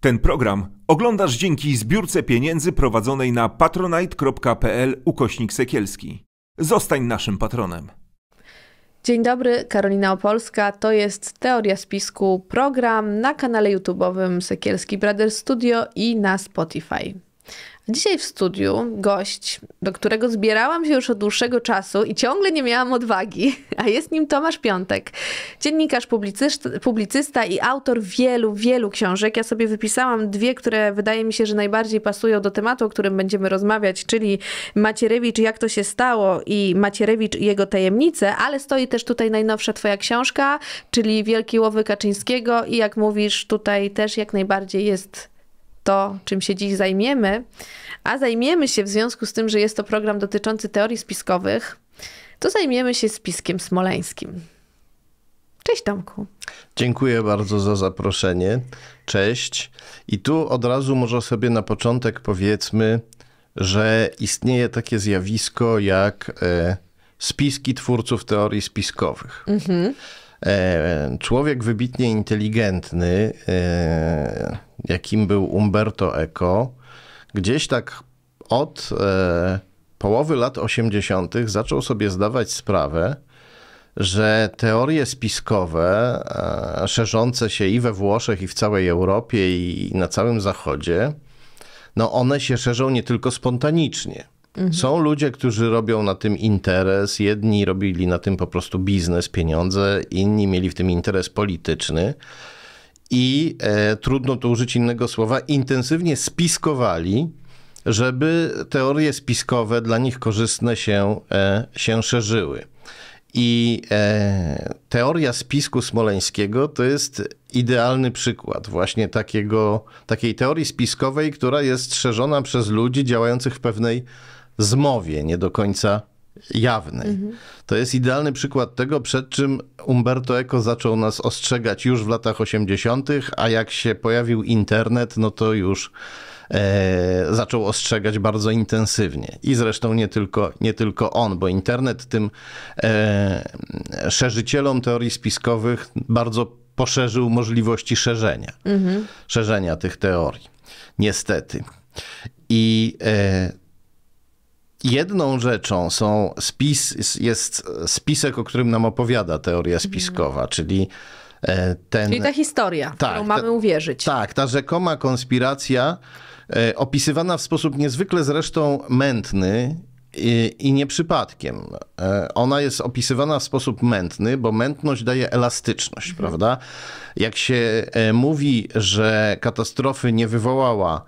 Ten program oglądasz dzięki zbiórce pieniędzy prowadzonej na patronite.pl ukośnik sekielski. Zostań naszym patronem. Dzień dobry, Karolina Opolska. To jest Teoria Spisku, program na kanale YouTube'owym Sekielski Brothers Studio i na Spotify. Dzisiaj w studiu gość, do którego zbierałam się już od dłuższego czasu i ciągle nie miałam odwagi, a jest nim Tomasz Piątek, dziennikarz, publicysta, publicysta i autor wielu, wielu książek. Ja sobie wypisałam dwie, które wydaje mi się, że najbardziej pasują do tematu, o którym będziemy rozmawiać, czyli Macierewicz, jak to się stało i Macierewicz i jego tajemnice, ale stoi też tutaj najnowsza twoja książka, czyli Wielki Łowy Kaczyńskiego i jak mówisz, tutaj też jak najbardziej jest to, czym się dziś zajmiemy, a zajmiemy się w związku z tym, że jest to program dotyczący teorii spiskowych, to zajmiemy się spiskiem smoleńskim. Cześć Tomku. Dziękuję bardzo za zaproszenie. Cześć. I tu od razu może sobie na początek powiedzmy, że istnieje takie zjawisko jak e, spiski twórców teorii spiskowych. Mhm. E, człowiek wybitnie inteligentny, e, jakim był Umberto Eco, gdzieś tak od e, połowy lat 80. zaczął sobie zdawać sprawę, że teorie spiskowe szerzące się i we Włoszech, i w całej Europie, i na całym Zachodzie, no one się szerzą nie tylko spontanicznie Mhm. Są ludzie, którzy robią na tym interes. Jedni robili na tym po prostu biznes, pieniądze, inni mieli w tym interes polityczny i e, trudno to użyć innego słowa, intensywnie spiskowali, żeby teorie spiskowe dla nich korzystne się, e, się szerzyły. I e, teoria spisku smoleńskiego to jest idealny przykład właśnie takiego, takiej teorii spiskowej, która jest szerzona przez ludzi działających w pewnej zmowie, nie do końca jawnej. Mhm. To jest idealny przykład tego, przed czym Umberto Eco zaczął nas ostrzegać już w latach 80., a jak się pojawił internet, no to już e, zaczął ostrzegać bardzo intensywnie. I zresztą nie tylko, nie tylko on, bo internet tym e, szerzycielom teorii spiskowych bardzo poszerzył możliwości szerzenia, mhm. szerzenia tych teorii. Niestety. I e, Jedną rzeczą są spis, jest spisek, o którym nam opowiada teoria spiskowa, mm. czyli e, ten... Czyli ta historia, tak, którą mamy uwierzyć. Tak, ta rzekoma konspiracja e, opisywana w sposób niezwykle zresztą mętny i, i nie przypadkiem. E, ona jest opisywana w sposób mętny, bo mętność daje elastyczność, mhm. prawda? Jak się mówi, że katastrofy nie wywołała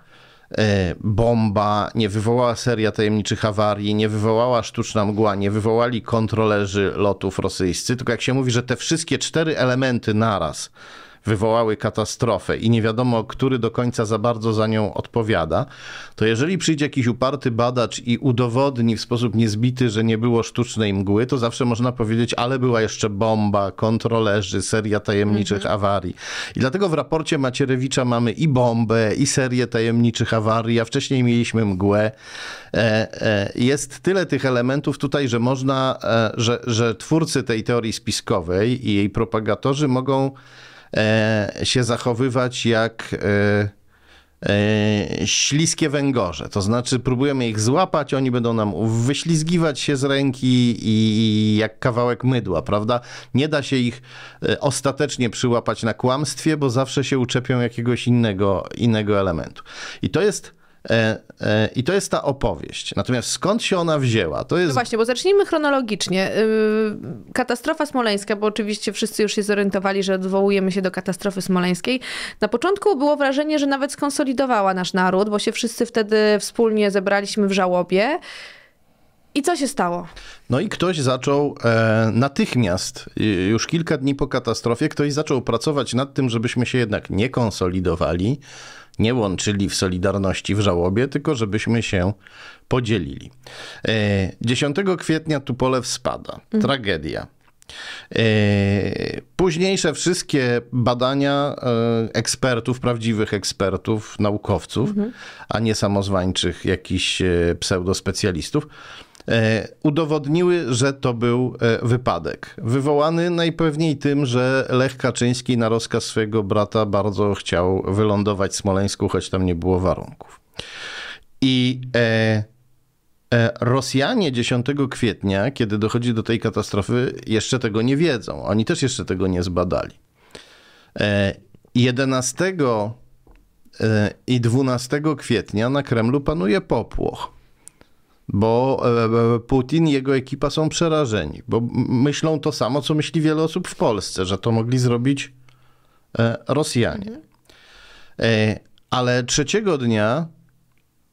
E, bomba, nie wywołała seria tajemniczych awarii, nie wywołała sztuczna mgła, nie wywołali kontrolerzy lotów rosyjscy, tylko jak się mówi, że te wszystkie cztery elementy naraz wywołały katastrofę i nie wiadomo, który do końca za bardzo za nią odpowiada, to jeżeli przyjdzie jakiś uparty badacz i udowodni w sposób niezbity, że nie było sztucznej mgły, to zawsze można powiedzieć, ale była jeszcze bomba, kontrolerzy, seria tajemniczych mhm. awarii. I dlatego w raporcie Macierewicza mamy i bombę, i serię tajemniczych awarii, a wcześniej mieliśmy mgłę. E, e, jest tyle tych elementów tutaj, że można, e, że, że twórcy tej teorii spiskowej i jej propagatorzy mogą E, się zachowywać jak e, e, śliskie węgorze. To znaczy, próbujemy ich złapać, oni będą nam wyślizgiwać się z ręki i jak kawałek mydła, prawda? Nie da się ich ostatecznie przyłapać na kłamstwie, bo zawsze się uczepią jakiegoś innego, innego elementu. I to jest E, e, I to jest ta opowieść. Natomiast skąd się ona wzięła? To jest... No właśnie, bo zacznijmy chronologicznie. Y, katastrofa smoleńska, bo oczywiście wszyscy już się zorientowali, że odwołujemy się do katastrofy smoleńskiej. Na początku było wrażenie, że nawet skonsolidowała nasz naród, bo się wszyscy wtedy wspólnie zebraliśmy w żałobie. I co się stało? No i ktoś zaczął e, natychmiast, y, już kilka dni po katastrofie, ktoś zaczął pracować nad tym, żebyśmy się jednak nie konsolidowali, nie łączyli w Solidarności w żałobie, tylko żebyśmy się podzielili. 10 e, kwietnia Tupolew spada. Tragedia. E, późniejsze wszystkie badania e, ekspertów, prawdziwych ekspertów, naukowców, mhm. a nie samozwańczych jakichś pseudospecjalistów, E, udowodniły, że to był e, wypadek. Wywołany najpewniej tym, że Lech Kaczyński na rozkaz swojego brata bardzo chciał wylądować w Smoleńsku, choć tam nie było warunków. I e, e, Rosjanie 10 kwietnia, kiedy dochodzi do tej katastrofy, jeszcze tego nie wiedzą. Oni też jeszcze tego nie zbadali. E, 11 e, i 12 kwietnia na Kremlu panuje popłoch bo e, e, Putin i jego ekipa są przerażeni, bo myślą to samo, co myśli wiele osób w Polsce, że to mogli zrobić e, Rosjanie. Mhm. Ale trzeciego dnia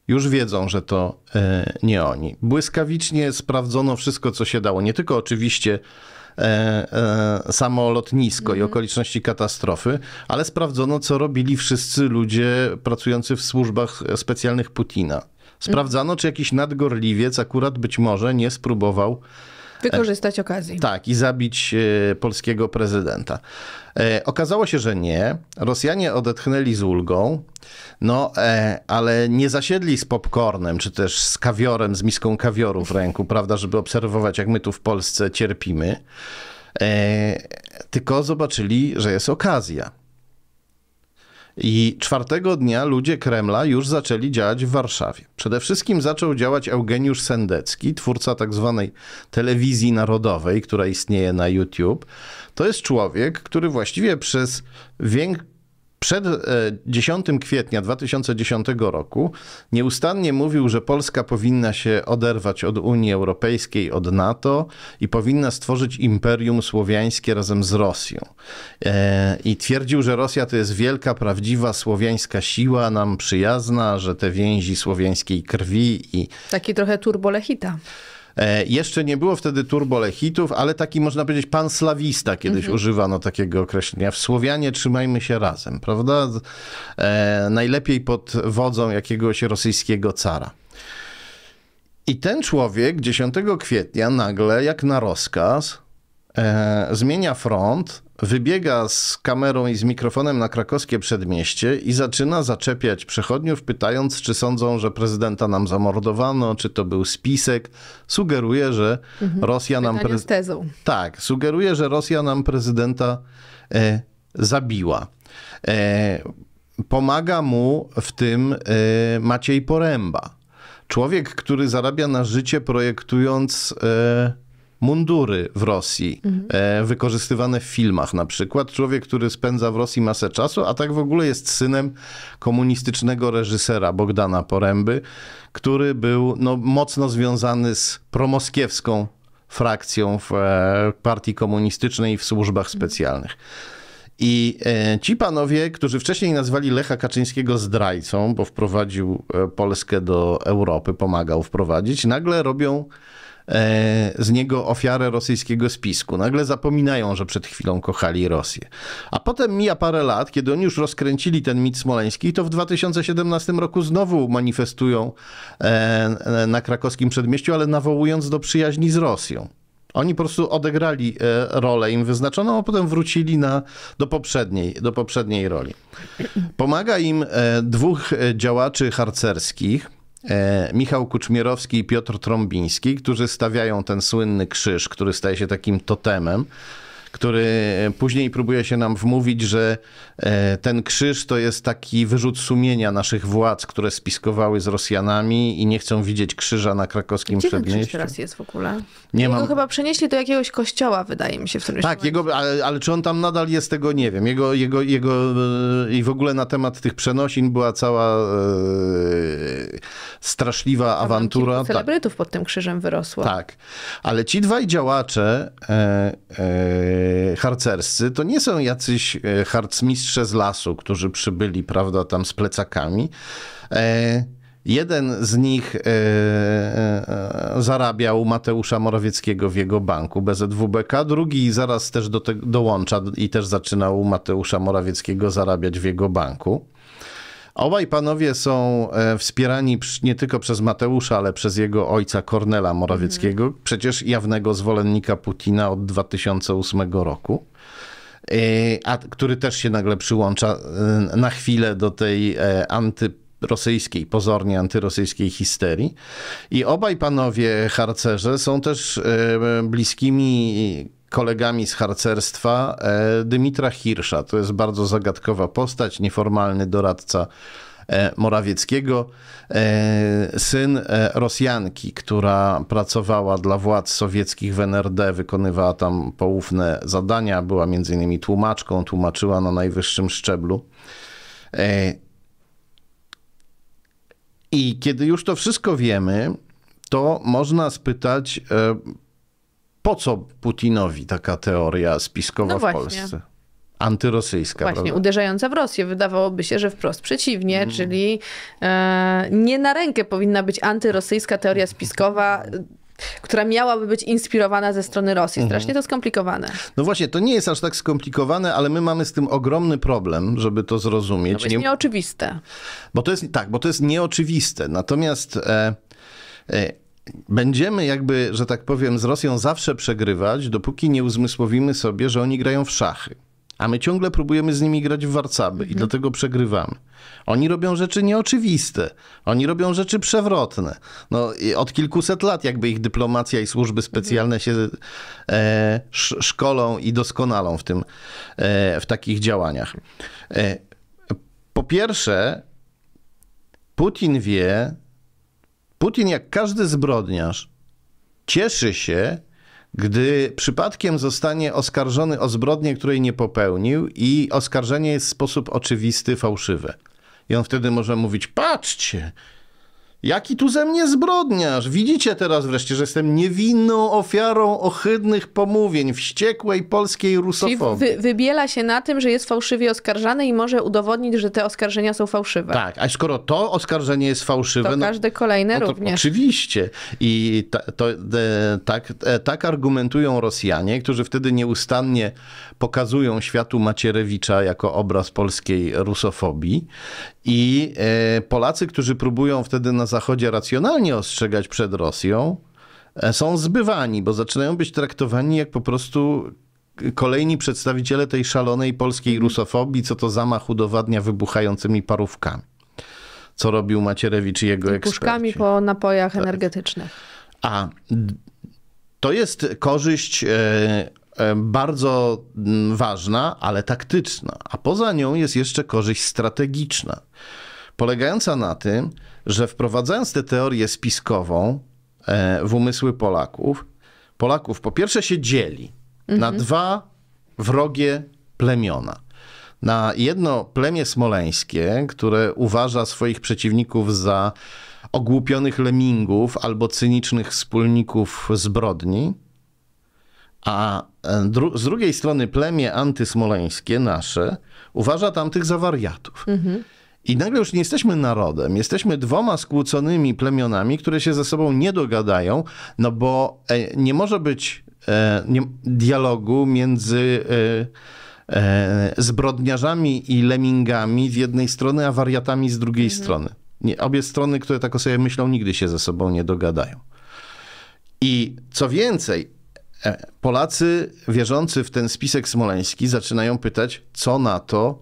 już wiedzą, że to nie oni. Błyskawicznie sprawdzono wszystko, co się dało. Nie tylko oczywiście samo lotnisko mm i mhm. okoliczności katastrofy, ale sprawdzono, co robili wszyscy ludzie pracujący w służbach specjalnych Putina. Sprawdzano, czy jakiś nadgorliwiec akurat być może nie spróbował e, wykorzystać okazji. Tak, i zabić e, polskiego prezydenta. E, okazało się, że nie. Rosjanie odetchnęli z ulgą, no ale nie zasiedli z popcornem, czy też z kawiorem, z miską kawioru w ręku, prawda, żeby obserwować, jak my tu w Polsce cierpimy. Tylko zobaczyli, że jest okazja. I czwartego dnia ludzie Kremla już zaczęli działać w Warszawie. Przede wszystkim zaczął działać Eugeniusz Sendecki, twórca tak zwanej telewizji narodowej, która istnieje na YouTube. To jest człowiek, który właściwie przez większość przed 10 e, kwietnia 2010 roku nieustannie mówił, że Polska powinna się oderwać od Unii Europejskiej, od NATO i powinna stworzyć imperium słowiańskie razem z Rosją. E, I twierdził, że Rosja to jest wielka, prawdziwa słowiańska siła, nam przyjazna, że te więzi słowiańskiej krwi i. Taki trochę turbolechita. E, jeszcze nie było wtedy turbolechitów, ale taki można powiedzieć panslawista kiedyś mhm. używano takiego określenia. W Słowianie trzymajmy się razem, prawda? E, najlepiej pod wodzą jakiegoś rosyjskiego cara. I ten człowiek 10 kwietnia nagle, jak na rozkaz, e, zmienia front Wybiega z kamerą i z mikrofonem na krakowskie przedmieście i zaczyna zaczepiać przechodniów, pytając, czy sądzą, że prezydenta nam zamordowano, czy to był spisek. Sugeruje, że mhm. Rosja nam. Prez... Tezą. Tak, sugeruje, że Rosja nam prezydenta e, zabiła. E, pomaga mu w tym e, Maciej Poręba. Człowiek, który zarabia na życie projektując e, mundury w Rosji, mhm. wykorzystywane w filmach na przykład. Człowiek, który spędza w Rosji masę czasu, a tak w ogóle jest synem komunistycznego reżysera Bogdana Poręby, który był no, mocno związany z promoskiewską frakcją w e, partii komunistycznej i w służbach specjalnych. I e, ci panowie, którzy wcześniej nazwali Lecha Kaczyńskiego zdrajcą, bo wprowadził Polskę do Europy, pomagał wprowadzić, nagle robią E, z niego ofiarę rosyjskiego spisku. Nagle zapominają, że przed chwilą kochali Rosję. A potem mija parę lat, kiedy oni już rozkręcili ten mit smoleński, to w 2017 roku znowu manifestują e, e, na krakowskim przedmieściu, ale nawołując do przyjaźni z Rosją. Oni po prostu odegrali rolę im wyznaczoną, a potem wrócili na, do, poprzedniej, do poprzedniej roli. Pomaga im dwóch działaczy harcerskich, E, Michał Kuczmierowski i Piotr Trąbiński, którzy stawiają ten słynny krzyż, który staje się takim totemem który e, później próbuje się nam wmówić, że e, ten krzyż to jest taki wyrzut sumienia naszych władz, które spiskowały z Rosjanami i nie chcą widzieć krzyża na krakowskim Gdzie przedmieściu. Gdzie teraz jest w ogóle? Nie jego mam... chyba przenieśli do jakiegoś kościoła, wydaje mi się, w którymś Tak, momencie. jego, ale, ale, czy on tam nadal jest, tego nie wiem. Jego, jego, jego e, i w ogóle na temat tych przenosin była cała e, straszliwa awantura. Tam celebrytów tak. pod tym krzyżem wyrosło. Tak, ale ci dwaj działacze E, harcerscy to nie są jacyś e, harcmistrze z lasu, którzy przybyli, prawda, tam z plecakami. E, jeden z nich zarabiał Mateusza Morawieckiego w jego banku BZWBK, drugi zaraz też do dołącza i też zaczynał Mateusza Morawieckiego zarabiać w jego banku. Obaj panowie są e, wspierani nie tylko przez Mateusza, ale przez jego ojca Kornela Morawieckiego, mhm. przecież jawnego zwolennika Putina od 2008 roku. E, a, który też się nagle przyłącza e, na chwilę do tej antyrosyjskiej, pozornie antyrosyjskiej histerii. I obaj panowie harcerze są też bliskimi kolegami z harcerstwa e, Dymitra Hirsza. To jest bardzo zagadkowa postać, nieformalny doradca e, Morawieckiego, e, syn Rosjanki, która pracowała dla władz sowieckich w NRD, wykonywała tam poufne zadania, była między innymi tłumaczką, tłumaczyła na najwyższym szczeblu. I kiedy już to wszystko wiemy, to można spytać, po co Putinowi taka teoria spiskowa no w Polsce? antyrosyjska. Właśnie, prawda? uderzająca w Rosję. Wydawałoby się, że wprost przeciwnie, mm. czyli e, nie na rękę powinna być antyrosyjska teoria spiskowa. Która miałaby być inspirowana ze strony Rosji. Mhm. Strasznie to skomplikowane. No właśnie, to nie jest aż tak skomplikowane, ale my mamy z tym ogromny problem, żeby to zrozumieć. No, jest nie... nieoczywiste. Bo to jest, tak, bo to jest nieoczywiste. Natomiast e, e, będziemy jakby, że tak powiem, z Rosją zawsze przegrywać, dopóki nie uzmysłowimy sobie, że oni grają w szachy. A my ciągle próbujemy z nimi grać w warcaby mhm. i dlatego przegrywamy. Oni robią rzeczy nieoczywiste, oni robią rzeczy przewrotne. No, od kilkuset lat jakby ich dyplomacja i służby specjalne mhm. się e, sz szkolą i doskonalą w, tym, e, w takich działaniach. E, po pierwsze, Putin wie, Putin, jak każdy zbrodniarz, cieszy się, gdy przypadkiem zostanie oskarżony o zbrodnię, której nie popełnił, i oskarżenie jest w sposób oczywisty fałszywe. I on wtedy może mówić: Patrzcie, Jaki tu ze mnie zbrodniarz? Widzicie teraz wreszcie, że jestem niewinną ofiarą ohydnych pomówień wściekłej polskiej rusofobii. Wy, wybiela się na tym, że jest fałszywie oskarżany i może udowodnić, że te oskarżenia są fałszywe. Tak, a skoro to oskarżenie jest fałszywe... To no, każde kolejne no również. Oczywiście. I ta, to, de, tak, e, tak argumentują Rosjanie, którzy wtedy nieustannie pokazują światu Macierewicza jako obraz polskiej rusofobii i e, Polacy, którzy próbują wtedy na Zachodzie racjonalnie ostrzegać przed Rosją, e, są zbywani, bo zaczynają być traktowani jak po prostu kolejni przedstawiciele tej szalonej polskiej rusofobii, co to zamach udowadnia wybuchającymi parówkami. Co robił Macierewicz i jego eksperci. Puszkami po napojach tak. energetycznych. A to jest korzyść e, bardzo mm, ważna, ale taktyczna, a poza nią jest jeszcze korzyść strategiczna, polegająca na tym, że wprowadzając tę teorię spiskową e, w umysły Polaków, Polaków po pierwsze się dzieli mhm. na dwa wrogie plemiona. Na jedno plemię smoleńskie, które uważa swoich przeciwników za ogłupionych lemingów albo cynicznych wspólników zbrodni, a e, dru z drugiej strony plemię antysmoleńskie nasze uważa tamtych za wariatów. Mhm. I nagle już nie jesteśmy narodem, jesteśmy dwoma skłóconymi plemionami, które się ze sobą nie dogadają, no bo e, nie może być e, dialogu między zbrodniarzami i lemingami z jednej strony, a wariatami z drugiej mhm. strony. Nie, obie strony, które tak o sobie myślą, nigdy się ze sobą nie dogadają. I co więcej, E, Polacy wierzący w ten spisek smoleński zaczynają pytać, co na to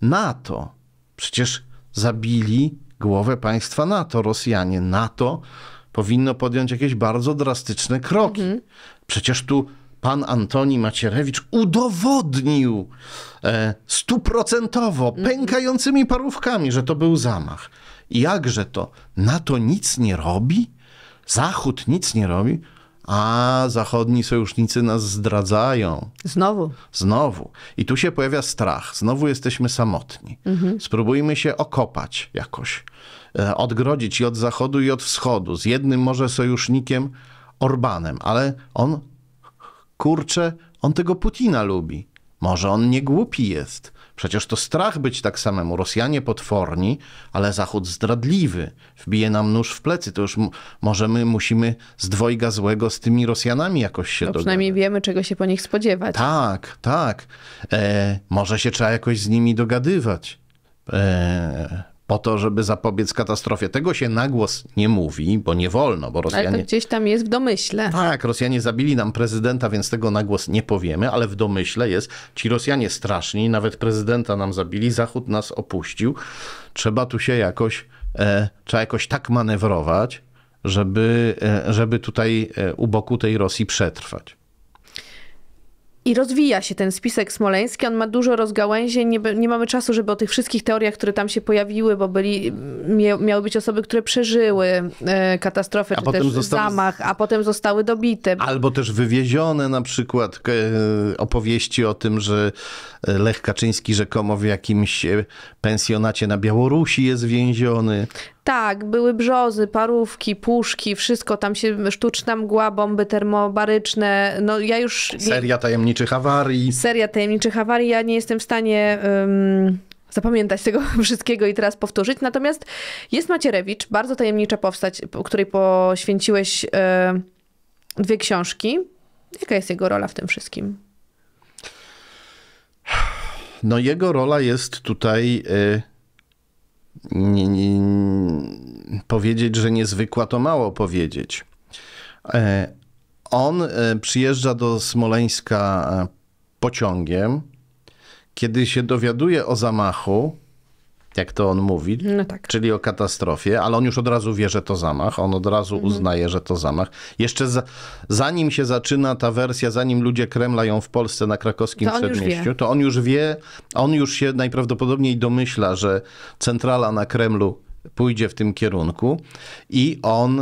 NATO. Przecież zabili głowę państwa NATO, Rosjanie. NATO powinno podjąć jakieś bardzo drastyczne kroki. Mhm. Przecież tu pan Antoni Macierewicz udowodnił e, stuprocentowo, mhm. pękającymi parówkami, że to był zamach. I jakże to? NATO nic nie robi? Zachód nic nie robi? a zachodni sojusznicy nas zdradzają. Znowu. Znowu. I tu się pojawia strach. Znowu jesteśmy samotni. Mhm. Spróbujmy się okopać jakoś. E, odgrodzić i od zachodu, i od wschodu. Z jednym może sojusznikiem Orbanem, ale on, kurczę, on tego Putina lubi. Może on nie głupi jest. Przecież to strach być tak samemu. Rosjanie potworni, ale Zachód zdradliwy. Wbije nam nóż w plecy. To już może my musimy z dwojga złego z tymi Rosjanami jakoś się no dogadać. Przynajmniej wiemy, czego się po nich spodziewać. Tak, tak. E, może się trzeba jakoś z nimi dogadywać. E, po to, żeby zapobiec katastrofie. Tego się na głos nie mówi, bo nie wolno, bo Rosjanie... Ale to gdzieś tam jest w domyśle. Tak, Rosjanie zabili nam prezydenta, więc tego na głos nie powiemy, ale w domyśle jest, ci Rosjanie straszni, nawet prezydenta nam zabili, Zachód nas opuścił. Trzeba tu się jakoś, e, trzeba jakoś tak manewrować, żeby, e, żeby tutaj e, u boku tej Rosji przetrwać. I rozwija się ten spisek smoleński, on ma dużo rozgałęzień, nie, nie mamy czasu, żeby o tych wszystkich teoriach, które tam się pojawiły, bo byli, miały być osoby, które przeżyły e, katastrofę, a czy też zostały... zamach, a potem zostały dobite. Albo też wywiezione na przykład e, opowieści o tym, że e, Lech Kaczyński rzekomo w jakimś e, pensjonacie na Białorusi jest więziony. Tak, były brzozy, parówki, puszki, wszystko tam się, sztuczna mgła, bomby termobaryczne, no ja już... Seria tajemniczych awarii. Seria tajemniczych awarii, ja nie jestem w stanie... Um zapamiętać tego wszystkiego i teraz powtórzyć. Natomiast jest Macierewicz, bardzo tajemnicza powstać, której poświęciłeś e, dwie książki. Jaka jest jego rola w tym wszystkim? No, jego rola jest tutaj. Y, nie, nie, powiedzieć, że niezwykła to mało powiedzieć. E, on e, przyjeżdża do Smoleńska e, pociągiem. Kiedy się dowiaduje o zamachu, jak to on mówi, no tak. czyli o katastrofie, ale on już od razu wie, że to zamach, on od razu mhm. uznaje, że to zamach. Jeszcze za, zanim się zaczyna ta wersja, zanim ludzie Kremla ją w Polsce na krakowskim to przedmieściu, on to on już wie, on już się najprawdopodobniej domyśla, że centrala na Kremlu pójdzie w tym kierunku i on...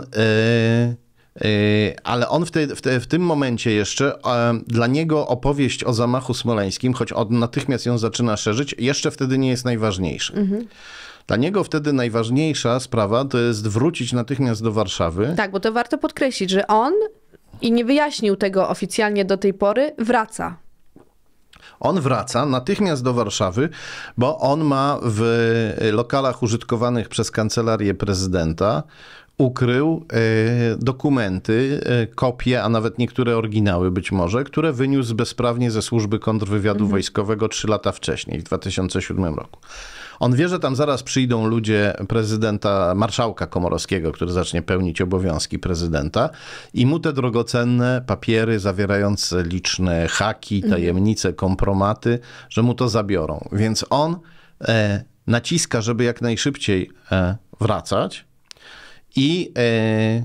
Yy, Yy, ale on w, te, w, te, w tym momencie jeszcze, dla niego opowieść o zamachu smoleńskim, choć on natychmiast ją zaczyna szerzyć, jeszcze wtedy nie jest najważniejsza. Mhm. Dla niego wtedy najważniejsza sprawa to jest wrócić natychmiast do Warszawy. Tak, bo to warto podkreślić, że on, i nie wyjaśnił tego oficjalnie do tej pory, wraca. On wraca natychmiast do Warszawy, bo on ma w lokalach użytkowanych przez kancelarię prezydenta ukrył e, dokumenty, e, kopie, a nawet niektóre oryginały być może, które wyniósł bezprawnie ze służby kontrwywiadu mhm. wojskowego trzy lata wcześniej, w 2007 roku. On wie, że tam zaraz przyjdą ludzie prezydenta, marszałka Komorowskiego, który zacznie pełnić obowiązki prezydenta i mu te drogocenne papiery zawierające liczne haki, mhm. tajemnice, kompromaty, że mu to zabiorą. Więc on e, naciska, żeby jak najszybciej e, wracać i, e,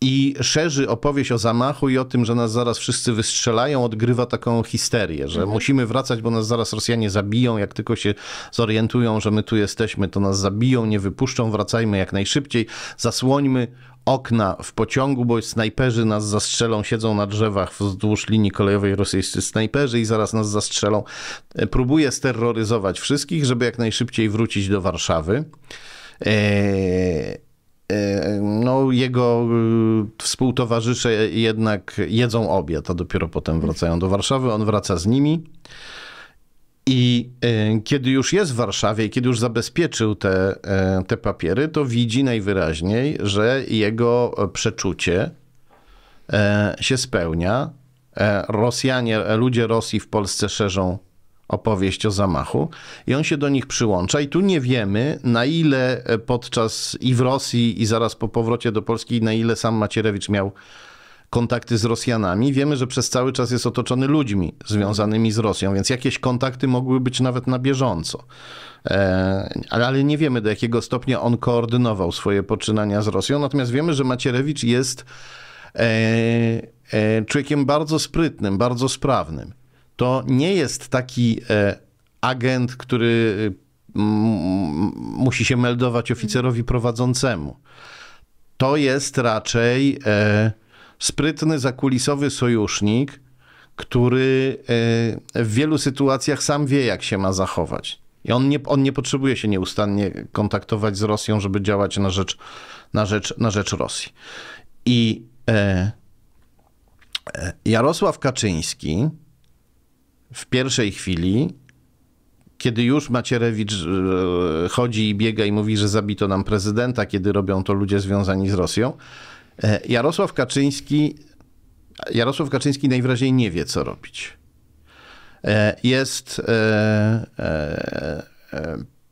i szerzy opowieść o zamachu i o tym, że nas zaraz wszyscy wystrzelają, odgrywa taką histerię, że mhm. musimy wracać, bo nas zaraz Rosjanie zabiją, jak tylko się zorientują, że my tu jesteśmy, to nas zabiją, nie wypuszczą, wracajmy jak najszybciej, zasłońmy okna w pociągu, bo snajperzy nas zastrzelą, siedzą na drzewach wzdłuż linii kolejowej rosyjscy snajperzy i zaraz nas zastrzelą. E, Próbuje sterroryzować wszystkich, żeby jak najszybciej wrócić do Warszawy. Eee, no jego y, współtowarzysze jednak jedzą obiad, a dopiero potem wracają do Warszawy, on wraca z nimi. I y, kiedy już jest w Warszawie i kiedy już zabezpieczył te, y, te papiery, to widzi najwyraźniej, że jego przeczucie się spełnia. Rosjanie, ludzie Rosji w Polsce szerzą opowieść o zamachu i on się do nich przyłącza i tu nie wiemy na ile e, podczas i w Rosji i zaraz po powrocie do Polski na ile sam Macierewicz miał kontakty z Rosjanami. Wiemy, że przez cały czas jest otoczony ludźmi związanymi z Rosją, więc jakieś kontakty mogły być nawet na bieżąco. E, ale nie wiemy do jakiego stopnia on koordynował swoje poczynania z Rosją. Natomiast wiemy, że Macierewicz jest e, człowiekiem bardzo sprytnym, bardzo sprawnym to nie jest taki e, agent, który e, musi się meldować oficerowi prowadzącemu. To jest raczej e, sprytny, zakulisowy sojusznik, który w wielu sytuacjach sam wie, jak się ma zachować. I on nie, on nie potrzebuje się nieustannie kontaktować z Rosją, żeby działać na rzecz, na rzecz, na rzecz Rosji. I Jarosław Kaczyński w pierwszej chwili, kiedy już Macierewicz e, chodzi i biega i mówi, że zabito nam prezydenta, kiedy robią to ludzie związani z Rosją, e, Jarosław Kaczyński, Jarosław Kaczyński najwyraźniej nie wie, co robić. E, jest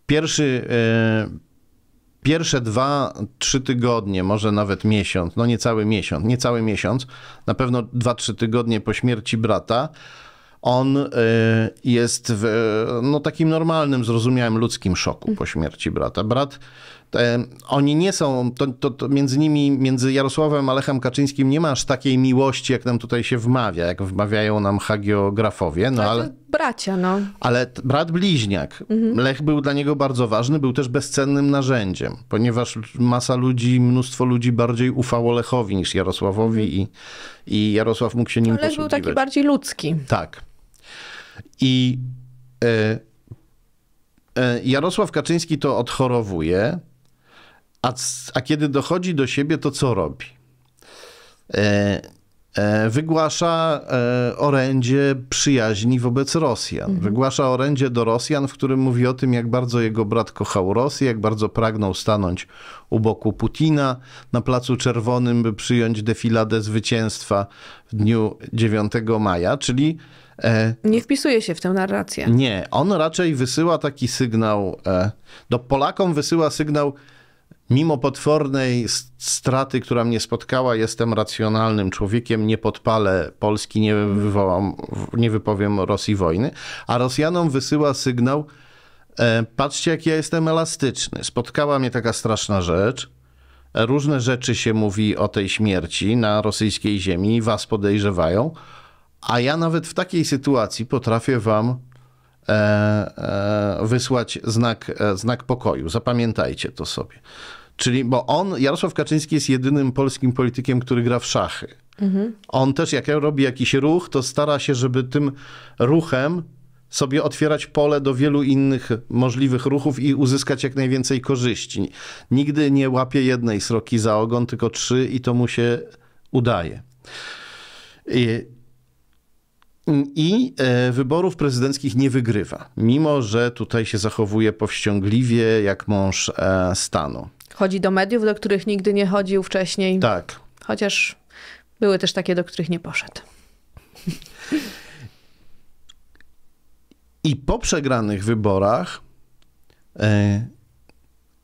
pierwszy, pierwsze dwa, trzy tygodnie, może nawet miesiąc, no niecały miesiąc, niecały miesiąc, na pewno dwa, trzy tygodnie po śmierci brata, on y, jest w no, takim normalnym, zrozumiałym ludzkim szoku po śmierci brata. Brat oni nie są, to, to, to, między nimi, między Jarosławem a Lechem Kaczyńskim nie ma aż takiej miłości, jak nam tutaj się wmawia, jak wmawiają nam hagiografowie. No, tak, ale, bracia, no. Ale brat bliźniak. Mhm. Lech był dla niego bardzo ważny, był też bezcennym narzędziem, ponieważ masa ludzi, mnóstwo ludzi bardziej ufało Lechowi niż Jarosławowi mhm. i, i Jarosław mógł się nim no, Lech posługiwać. był taki bardziej ludzki. Tak. I e, e, Jarosław Kaczyński to odchorowuje, a, a kiedy dochodzi do siebie, to co robi? E, wygłasza orędzie przyjaźni wobec Rosjan. Mhm. Wygłasza orędzie do Rosjan, w którym mówi o tym, jak bardzo jego brat kochał Rosję, jak bardzo pragnął stanąć u boku Putina na Placu Czerwonym, by przyjąć defiladę zwycięstwa w dniu 9 maja, czyli E, nie wpisuje się w tę narrację. Nie, on raczej wysyła taki sygnał, e, do Polakom wysyła sygnał, mimo potwornej straty, która mnie spotkała, jestem racjonalnym człowiekiem, nie podpalę Polski, nie, wywołam, nie wypowiem Rosji wojny, a Rosjanom wysyła sygnał, e, patrzcie jak ja jestem elastyczny, spotkała mnie taka straszna rzecz, różne rzeczy się mówi o tej śmierci na rosyjskiej ziemi, was podejrzewają, a ja nawet w takiej sytuacji potrafię wam e, e, wysłać znak, e, znak pokoju. Zapamiętajcie to sobie. Czyli, bo on, Jarosław Kaczyński jest jedynym polskim politykiem, który gra w szachy. Mhm. On też, jak robi jakiś ruch, to stara się, żeby tym ruchem sobie otwierać pole do wielu innych możliwych ruchów i uzyskać jak najwięcej korzyści. Nigdy nie łapie jednej sroki za ogon, tylko trzy i to mu się udaje. I, i e, wyborów prezydenckich nie wygrywa, mimo że tutaj się zachowuje powściągliwie jak mąż e, stanu. Chodzi do mediów, do których nigdy nie chodził wcześniej. Tak. Chociaż były też takie, do których nie poszedł. I po przegranych wyborach e,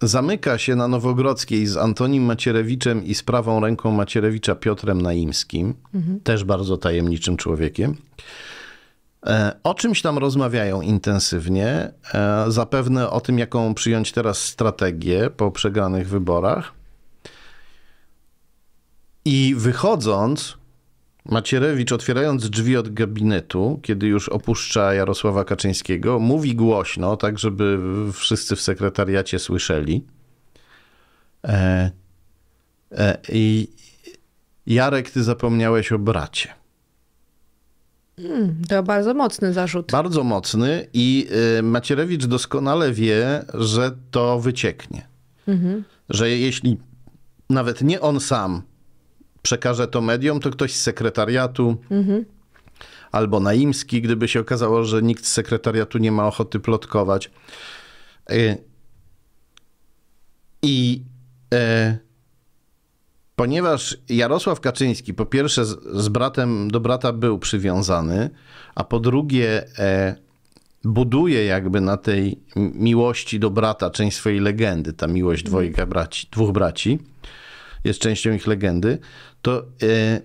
zamyka się na Nowogrodzkiej z Antonim Macierewiczem i z prawą ręką Macierewicza Piotrem Naimskim, mhm. też bardzo tajemniczym człowiekiem. E, o czymś tam rozmawiają intensywnie, e, zapewne o tym, jaką przyjąć teraz strategię po przegranych wyborach. I wychodząc, Macierewicz, otwierając drzwi od gabinetu, kiedy już opuszcza Jarosława Kaczyńskiego, mówi głośno, tak żeby wszyscy w sekretariacie słyszeli. E, e, I Jarek, ty zapomniałeś o bracie. Hmm, to bardzo mocny zarzut. Bardzo mocny i y, Macierewicz doskonale wie, że to wycieknie. Mhm. Że jeśli nawet nie on sam przekaże to mediom, to ktoś z sekretariatu. Mhm albo Naimski, gdyby się okazało, że nikt z sekretariatu nie ma ochoty plotkować. E, I e, ponieważ Jarosław Kaczyński po pierwsze z, z, bratem do brata był przywiązany, a po drugie e, buduje jakby na tej miłości do brata część swojej legendy, ta miłość dwojga braci, dwóch braci, jest częścią ich legendy, to e,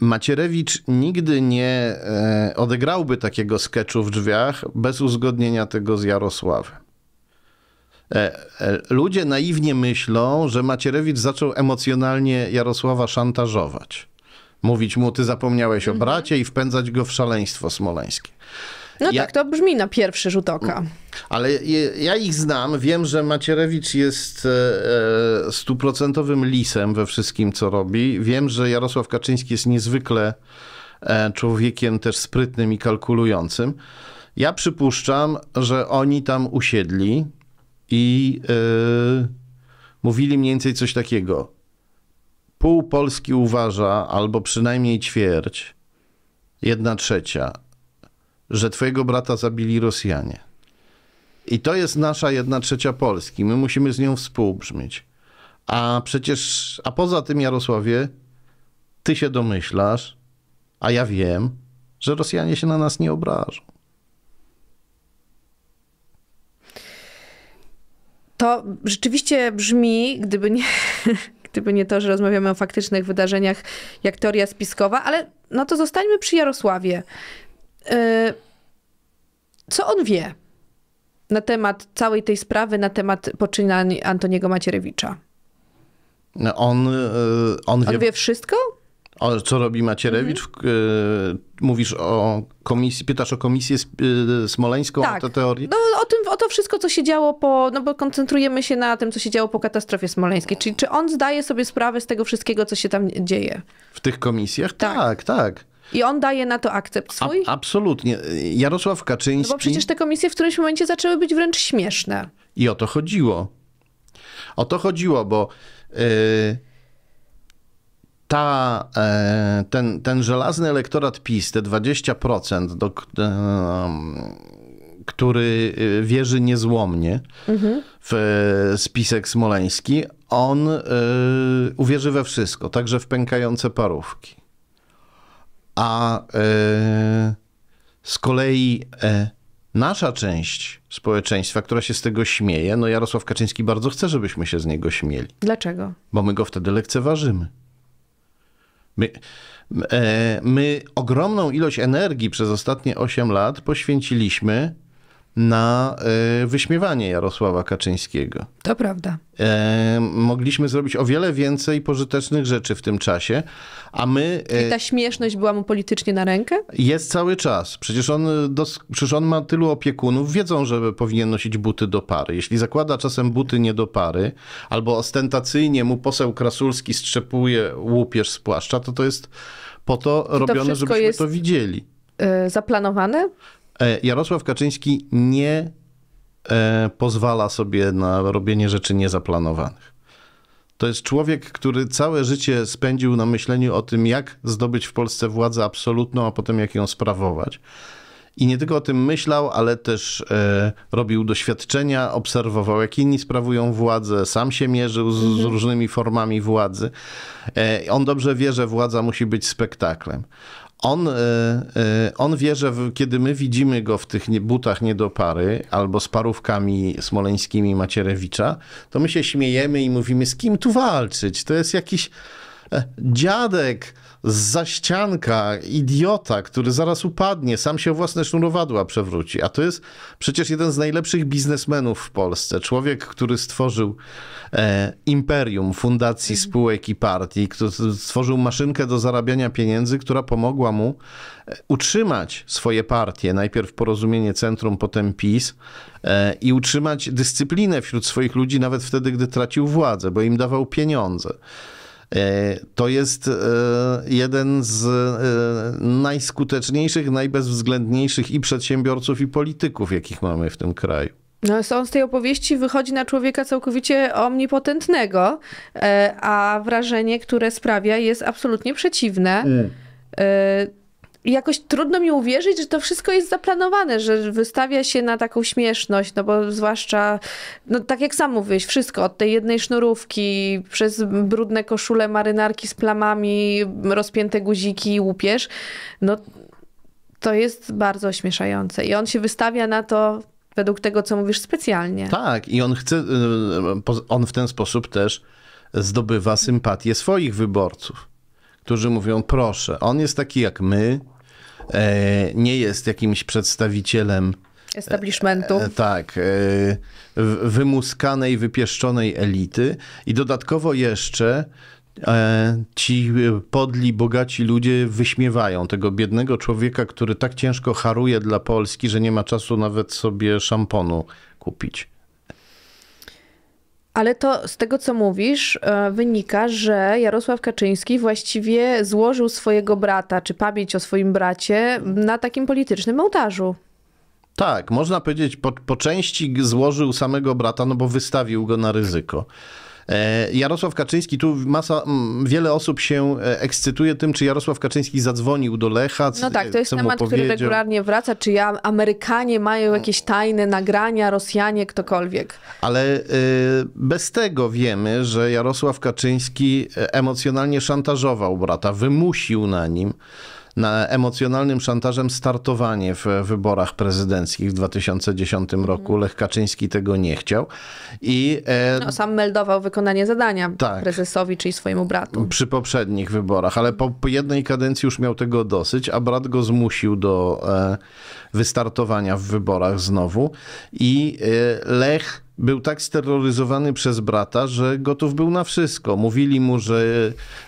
Macierewicz nigdy nie e, odegrałby takiego sketchu w drzwiach bez uzgodnienia tego z Jarosławem. E, ludzie naiwnie myślą, że Macierewicz zaczął emocjonalnie Jarosława szantażować. Mówić mu, ty zapomniałeś o mhm. bracie i wpędzać go w szaleństwo smoleńskie. No ja... tak, to brzmi na pierwszy rzut oka. Ale ja ich znam, wiem, że Macierewicz jest e, e, stuprocentowym lisem we wszystkim, co robi. Wiem, że Jarosław Kaczyński jest niezwykle e, człowiekiem też sprytnym i kalkulującym. Ja przypuszczam, że oni tam usiedli i mówili mniej więcej coś takiego. Pół Polski uważa, albo przynajmniej ćwierć, jedna trzecia, że twojego brata zabili Rosjanie. I to jest nasza jedna trzecia Polski. My musimy z nią współbrzmieć. A przecież, a poza tym, Jarosławie, ty się domyślasz, a ja wiem, że Rosjanie się na nas nie obrażą. To rzeczywiście brzmi, gdyby nie, gdyby nie to, że rozmawiamy o faktycznych wydarzeniach, jak teoria spiskowa, ale no to zostańmy przy Jarosławie. Y, co on wie na temat całej tej sprawy, na temat poczynań Antoniego Macierewicza? No on, y, on, wie, on wie wszystko? O, co robi Macierewicz? Mhm. Y, mówisz o komisji, pytasz o komisję smoleńską, tak. o tę teorię? No o, tym, o to wszystko, co się działo po, no bo koncentrujemy się na tym, co się działo po katastrofie smoleńskiej. Czyli czy on zdaje sobie sprawę z tego wszystkiego, co się tam dzieje? W tych komisjach? Tak, tak. tak. I on daje na to akcept swój? A, absolutnie. Jarosław Kaczyński... No bo przecież te komisje w którymś momencie zaczęły być wręcz śmieszne. I o to chodziło. O to chodziło, bo... Yy ta, e, ten, ten żelazny elektorat PiS, te 20%, do, e, który wierzy niezłomnie mhm. w spisek smoleński, on uwierzy we wszystko, także w pękające parówki. A e, z kolei e, nasza część społeczeństwa, która się z tego śmieje, no Jarosław Kaczyński bardzo chce, żebyśmy się z niego śmieli. Dlaczego? Bo my go wtedy lekceważymy. My, e, my ogromną ilość energii przez ostatnie 8 lat poświęciliśmy na e, wyśmiewanie Jarosława Kaczyńskiego. To prawda. E, mogliśmy zrobić o wiele więcej pożytecznych rzeczy w tym czasie, a my... E, I ta śmieszność była mu politycznie na rękę? Jest cały czas. Przecież on, dos, przecież on ma tylu opiekunów, wiedzą, że powinien nosić buty do pary. Jeśli zakłada czasem buty nie do pary, albo ostentacyjnie mu poseł Krasulski strzepuje łupież z płaszcza, to to jest po to, to robione, żebyśmy jest... to widzieli zaplanowane? E, Jarosław Kaczyński nie e, pozwala sobie na robienie rzeczy niezaplanowanych. To jest człowiek, który całe życie spędził na myśleniu o tym, jak zdobyć w Polsce władzę absolutną, a potem jak ją sprawować. I nie tylko o tym myślał, ale też e, robił doświadczenia, obserwował, jak inni sprawują władzę, sam się mierzył z, z mhm. różnymi formami władzy. E, on dobrze wie, że władza musi być spektaklem. On, e, e, on wie, że kiedy my widzimy go w tych butach nie do pary albo z parówkami smoleńskimi Macierewicza, to my się śmiejemy i mówimy, z kim tu walczyć? To jest jakiś e, dziadek, za ścianka, idiota, który zaraz upadnie, sam się o własne sznurowadła przewróci. A to jest przecież jeden z najlepszych biznesmenów w Polsce. Człowiek, który stworzył e, imperium fundacji, mhm. spółek i partii, który stworzył maszynkę do zarabiania pieniędzy, która pomogła mu e, utrzymać swoje partie, najpierw porozumienie centrum, potem PiS, e, i utrzymać dyscyplinę wśród swoich ludzi, nawet wtedy, gdy tracił władzę, bo im dawał pieniądze. E, to jest e, jeden z e, najskuteczniejszych, najbezwzględniejszych i przedsiębiorców, i polityków, jakich mamy w tym kraju. No, on z tej opowieści wychodzi na człowieka całkowicie omnipotentnego, a wrażenie, które sprawia, jest absolutnie przeciwne. Mm i jakoś trudno mi uwierzyć, że to wszystko jest zaplanowane, że wystawia się na taką śmieszność, no bo zwłaszcza, no tak jak sam mówiłeś, wszystko od tej jednej sznurówki, przez brudne koszule, marynarki z plamami, rozpięte guziki i łupież, no to jest bardzo ośmieszające. I on się wystawia na to według tego, co mówisz, specjalnie. Tak, i on chce, y, y, y, on w ten sposób też zdobywa sympatię swoich wyborców którzy mówią, proszę, on jest taki jak my, e, nie jest jakimś przedstawicielem e, establishmentu. E, tak, wymuskanej, wypieszczonej elity i dodatkowo jeszcze ci podli, bogaci ludzie wyśmiewają tego biednego człowieka, który tak ciężko haruje dla Polski, że nie ma czasu nawet sobie szamponu kupić. Ale to z tego, co mówisz, e, wynika, że Jarosław Kaczyński właściwie złożył swojego brata, czy pamięć o swoim bracie na takim politycznym ołtarzu. Tak, można powiedzieć, po, po części złożył samego brata, no bo wystawił go na ryzyko. E, Jarosław Kaczyński, tu masa, wiele osób się e, ekscytuje tym, czy Jarosław Kaczyński zadzwonił do Lecha. No tak, to jest temat, który regularnie wraca, czy ja, Amerykanie mają no. jakieś tajne nagrania, Rosjanie, ktokolwiek. Ale e, bez tego wiemy, że Jarosław Kaczyński emocjonalnie szantażował brata, wymusił na nim emocjonalnym szantażem startowanie w wyborach prezydenckich w 2010 mhm. roku. Lech Kaczyński tego nie chciał. I, e, no, sam meldował wykonanie zadania tak, prezesowi, czyli swojemu bratu. Przy poprzednich wyborach, ale po, po jednej kadencji już miał tego dosyć, a brat go zmusił do e, wystartowania w wyborach znowu. I e, Lech był tak steroryzowany przez brata, że gotów był na wszystko. Mówili mu, że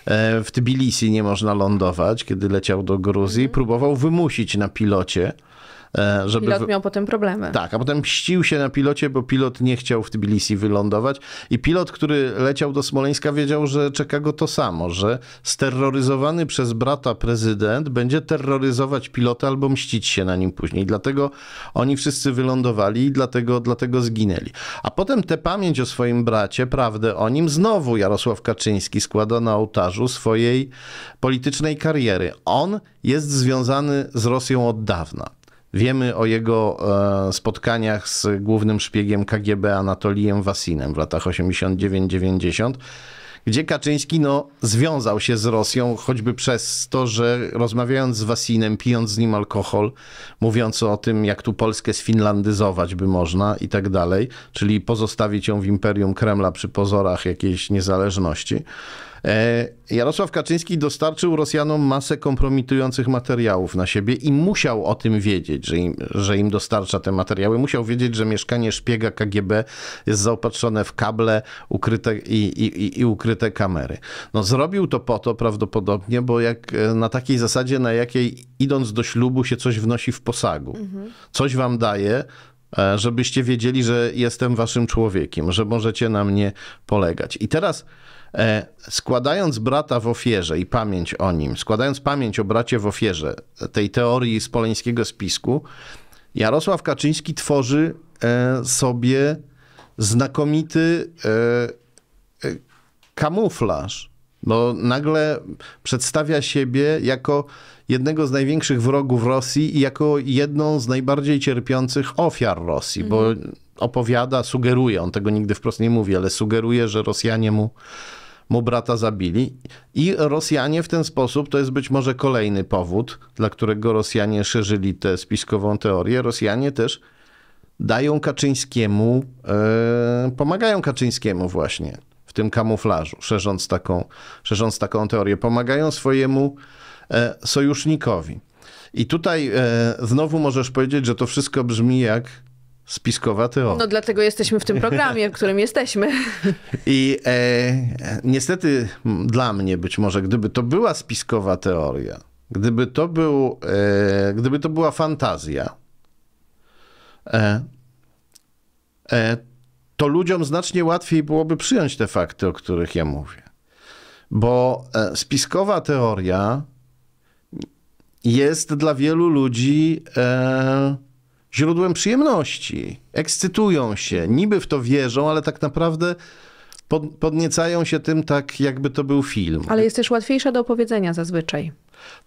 e, w Tbilisi nie można lądować, kiedy leciał do Gruzji. Mhm. Próbował wymusić na pilocie, E, żeby... Pilot miał potem problemy. Tak, a potem pścił się na pilocie, bo pilot nie chciał w Tbilisi wylądować i pilot, który leciał do Smoleńska wiedział, że czeka go to samo, że sterroryzowany przez brata prezydent będzie terroryzować pilota albo mścić się na nim później. Dlatego oni wszyscy wylądowali i dlatego, dlatego zginęli. A potem tę pamięć o swoim bracie, prawdę o nim, znowu Jarosław Kaczyński składa na ołtarzu swojej politycznej kariery. On jest związany z Rosją od dawna. Wiemy o jego e, spotkaniach z głównym szpiegiem KGB Anatolijem Wasinem w latach 89-90 gdzie Kaczyński no, związał się z Rosją, choćby przez to, że rozmawiając z Wasinem, pijąc z nim alkohol, mówiąc o tym, jak tu Polskę sfinlandyzować by można i tak dalej, czyli pozostawić ją w imperium Kremla przy pozorach jakiejś niezależności. E, Jarosław Kaczyński dostarczył Rosjanom masę kompromitujących materiałów na siebie i musiał o tym wiedzieć, że im, że im dostarcza te materiały. Musiał wiedzieć, że mieszkanie szpiega KGB jest zaopatrzone w kable ukryte i, i, i ukryte kamery. No, zrobił to po to prawdopodobnie, bo jak e, na takiej zasadzie, na jakiej idąc do ślubu się coś wnosi w posagu. Mhm. Coś wam daje, żebyście wiedzieli, że jestem waszym człowiekiem, że możecie na mnie polegać. I teraz E, składając brata w ofierze i pamięć o nim, składając pamięć o bracie w ofierze, e, tej teorii z poleńskiego spisku, Jarosław Kaczyński tworzy e, sobie znakomity kamuflaż, bo nagle przedstawia siebie jako jednego z największych wrogów Rosji i jako jedną z najbardziej cierpiących ofiar Rosji, bo mhm. opowiada, sugeruje, on tego nigdy wprost nie mówi, ale sugeruje, że Rosjanie mu mu brata zabili. I Rosjanie w ten sposób, to jest być może kolejny powód, dla którego Rosjanie szerzyli tę spiskową teorię, Rosjanie też dają Kaczyńskiemu, yy, pomagają Kaczyńskiemu właśnie w tym kamuflażu, szerząc taką, szerząc taką teorię. Pomagają swojemu yy, sojusznikowi. I tutaj e, znowu możesz powiedzieć, że to wszystko brzmi jak spiskowa teoria. No dlatego jesteśmy w tym programie, w którym jesteśmy. I e, niestety dla mnie być może, gdyby to była spiskowa teoria, gdyby to, był, e, gdyby to była fantazja, e, e to ludziom znacznie łatwiej byłoby przyjąć te fakty, o których ja mówię. Bo e, spiskowa teoria jest dla wielu ludzi e, źródłem przyjemności. Ekscytują się, niby w to wierzą, ale tak naprawdę podniecają się tym tak, jakby to był film. Ale jest też łatwiejsza do opowiedzenia zazwyczaj.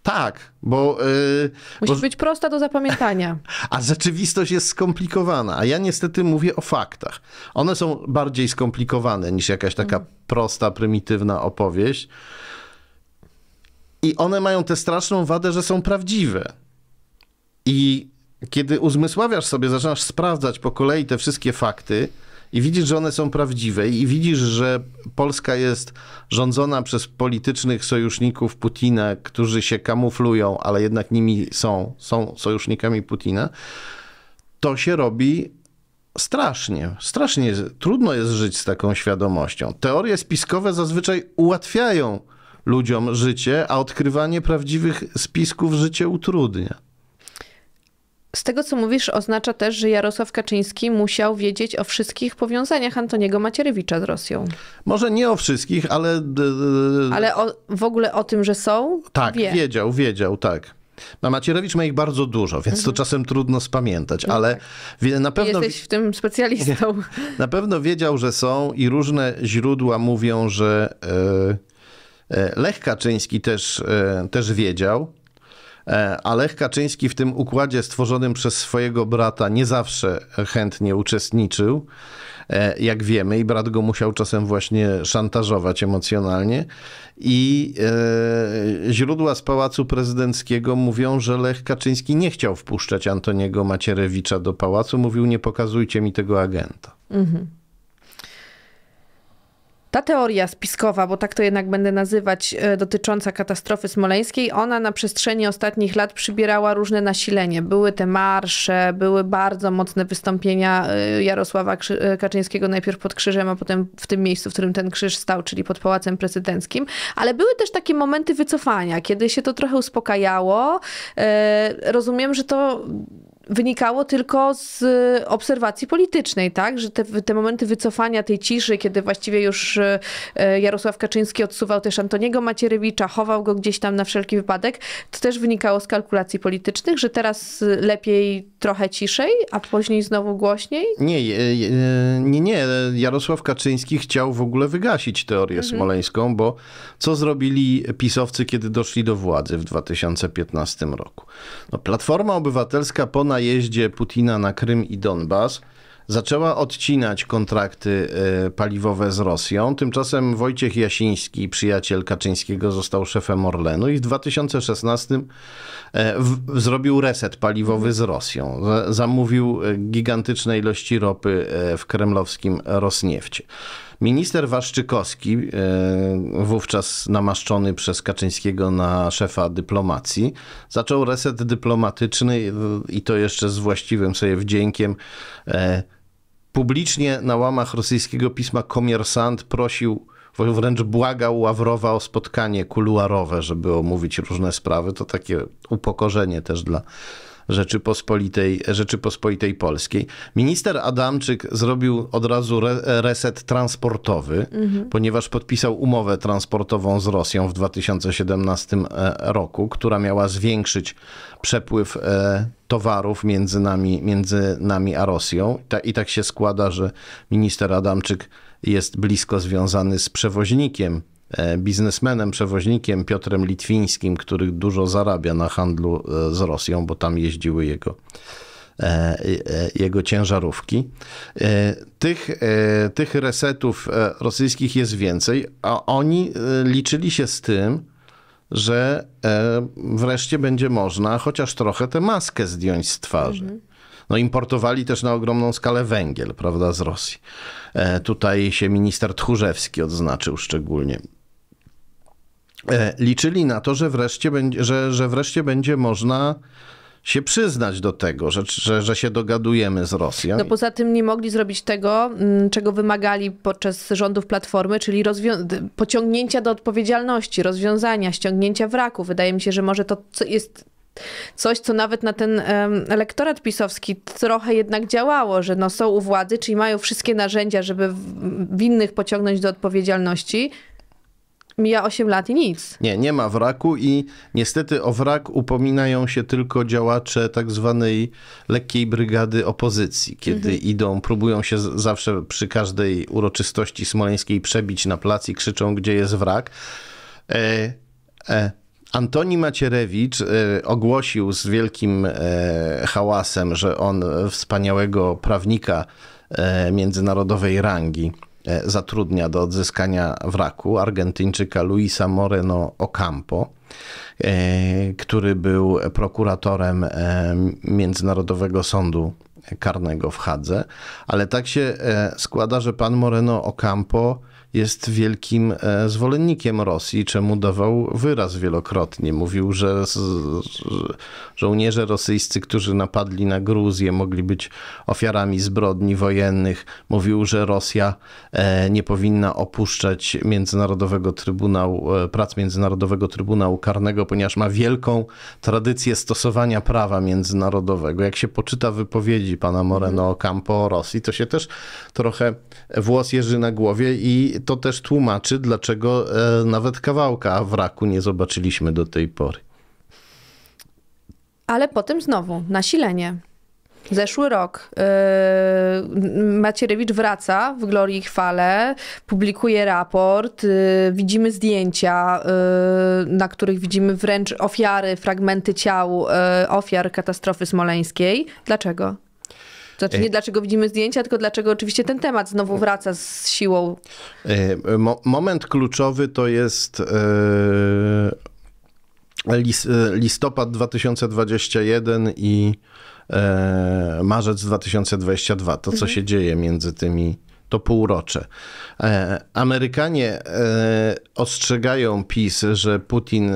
Tak, bo. Yy, Musi bo... być prosta do zapamiętania. A rzeczywistość jest skomplikowana, a ja niestety mówię o faktach. One są bardziej skomplikowane niż jakaś taka mm. prosta, prymitywna opowieść. I one mają tę straszną wadę, że są prawdziwe. I kiedy uzmysławiasz sobie, zaczynasz sprawdzać po kolei te wszystkie fakty i widzisz, że one są prawdziwe i widzisz, że Polska jest rządzona przez politycznych sojuszników Putina, którzy się kamuflują, ale jednak nimi są, są sojusznikami Putina, to się robi strasznie, strasznie trudno jest żyć z taką świadomością. Teorie spiskowe zazwyczaj ułatwiają ludziom życie, a odkrywanie prawdziwych spisków życie utrudnia. Z tego, co mówisz, oznacza też, że Jarosław Kaczyński musiał wiedzieć o wszystkich powiązaniach Antoniego Macierewicza z Rosją. Może nie o wszystkich, ale. E, e, ale o, w ogóle o tym, że są? Tak, wie. wiedział, wiedział, tak. No Macierewicz ma ich bardzo dużo, więc to mhm. czasem trudno spamiętać, no ale tak. na pewno... Jesteś w tym specjalistą. Na pewno wiedział, że są i różne źródła mówią, że e, Lech Kaczyński też, też wiedział. E, A Lech Kaczyński w tym układzie stworzonym przez swojego brata nie zawsze chętnie uczestniczył, e, jak wiemy, i brat go musiał czasem właśnie szantażować emocjonalnie. I e, źródła z Pałacu Prezydenckiego mówią, że Lech Kaczyński nie chciał wpuszczać Antoniego Macierewicza do pałacu. Mówił, nie pokazujcie mi tego agenta. Mhm. Ta teoria spiskowa, bo tak to jednak będę nazywać, e, dotycząca katastrofy smoleńskiej, ona na przestrzeni ostatnich lat przybierała różne nasilenie. Były te marsze, były bardzo mocne wystąpienia e, Jarosława e, Kaczyńskiego, najpierw pod krzyżem, a potem w tym miejscu, w którym ten krzyż stał, czyli pod Pałacem Prezydenckim. Ale były też takie momenty wycofania, kiedy się to trochę uspokajało. Rozumiem, że to wynikało tylko z y, obserwacji politycznej, tak? Że te, te momenty wycofania tej ciszy, kiedy właściwie już y, y, Jarosław Kaczyński odsuwał też Antoniego Macierewicza, chował go gdzieś tam na wszelki wypadek, to też wynikało z kalkulacji politycznych, że teraz lepiej trochę ciszej, a później znowu głośniej? Nie, nie, nie. Jarosław Kaczyński chciał w ogóle wygasić teorię mhm. smoleńską, bo co zrobili pisowcy, kiedy doszli do władzy w 2015 roku? No, Platforma Obywatelska ponad najeździe Putina na Krym i Donbas zaczęła odcinać kontrakty e, paliwowe z Rosją. Tymczasem Wojciech Jasiński, przyjaciel Kaczyńskiego, został szefem Orlenu i w 2016 e, w zrobił reset paliwowy z Rosją. Zamówił e, gigantyczne ilości ropy w kremlowskim Rosniewcie. Minister Waszczykowski, e, wówczas namaszczony przez Kaczyńskiego na szefa dyplomacji, zaczął reset dyplomatyczny e, i to jeszcze z właściwym sobie wdziękiem. E, publicznie na łamach rosyjskiego pisma Komiersant prosił wręcz błagał Ławrowa o spotkanie kuluarowe, żeby omówić różne sprawy. To takie upokorzenie też dla Rzeczypospolitej, Rzeczypospolitej Polskiej. Minister Adamczyk zrobił od razu re reset transportowy, mhm. ponieważ podpisał umowę transportową z Rosją w 2017 e, roku, która miała zwiększyć przepływ e, towarów między nami, między nami a Rosją. I tak się składa, że minister Adamczyk jest blisko związany z przewoźnikiem E, biznesmenem, przewoźnikiem Piotrem Litwińskim, który dużo zarabia na handlu e, z Rosją, bo tam jeździły jego, e, jego ciężarówki. Tych, tych resetów rosyjskich jest więcej, a oni liczyli się z tym, że wreszcie będzie można chociaż trochę tę maskę zdjąć z twarzy. Mhm. No, importowali też na ogromną skalę węgiel, prawda, z Rosji. E, tutaj się minister Tchórzewski odznaczył szczególnie E, liczyli na to, że wreszcie będzie, że, że wreszcie będzie można się przyznać do tego, że, że, że się dogadujemy z Rosją. No poza tym nie mogli zrobić tego, mm, czego wymagali podczas rządów Platformy, czyli pociągnięcia do odpowiedzialności, rozwiązania, ściągnięcia wraku. Wydaje mi się, że może to jest coś, co nawet na ten um, elektorat pisowski trochę jednak działało, że no, są u władzy, czyli mają wszystkie narzędzia, żeby winnych pociągnąć do odpowiedzialności, mija 8 lat i nic. Nie, nie ma wraku i niestety o wrak upominają się tylko działacze tak zwanej lekkiej brygady opozycji, kiedy mhm. idą, próbują się zawsze przy każdej uroczystości smoleńskiej przebić na plac i krzyczą, gdzie jest wrak. E, e. Antoni Macierewicz e, ogłosił z wielkim e, hałasem, że on wspaniałego prawnika e, międzynarodowej rangi E, zatrudnia do odzyskania wraku Argentyńczyka Luisa Moreno Ocampo, e, który był prokuratorem e, Międzynarodowego Sądu Karnego w Hadze, ale tak się składa, że pan Moreno Ocampo jest wielkim e, zwolennikiem Rosji, czemu dawał wyraz wielokrotnie. Mówił, że żołnierze rosyjscy, którzy napadli na Gruzję, mogli być ofiarami zbrodni wojennych. Mówił, że Rosja e, nie powinna opuszczać Międzynarodowego Trybunału, e, prac Międzynarodowego Trybunału Karnego, ponieważ ma wielką tradycję stosowania prawa międzynarodowego. Jak się poczyta wypowiedzi pana Moreno Ocampo o Rosji, to się też trochę włos jeży na głowie i to też tłumaczy, dlaczego e, nawet kawałka wraku nie zobaczyliśmy do tej pory. Ale potem znowu nasilenie. Zeszły rok. E, Macierewicz wraca w Glorii i Chwale, publikuje raport, e, widzimy zdjęcia, na których widzimy wręcz ofiary, fragmenty ciał ofiar katastrofy smoleńskiej. Dlaczego? Znaczy nie e, dlaczego widzimy zdjęcia, tylko dlaczego oczywiście ten temat znowu wraca z siłą. E, moment kluczowy to jest e, listopad 2021 i marzec 2022. To, co mhm. się dzieje między tymi to półrocze. Amerykanie ostrzegają PiS, że Putin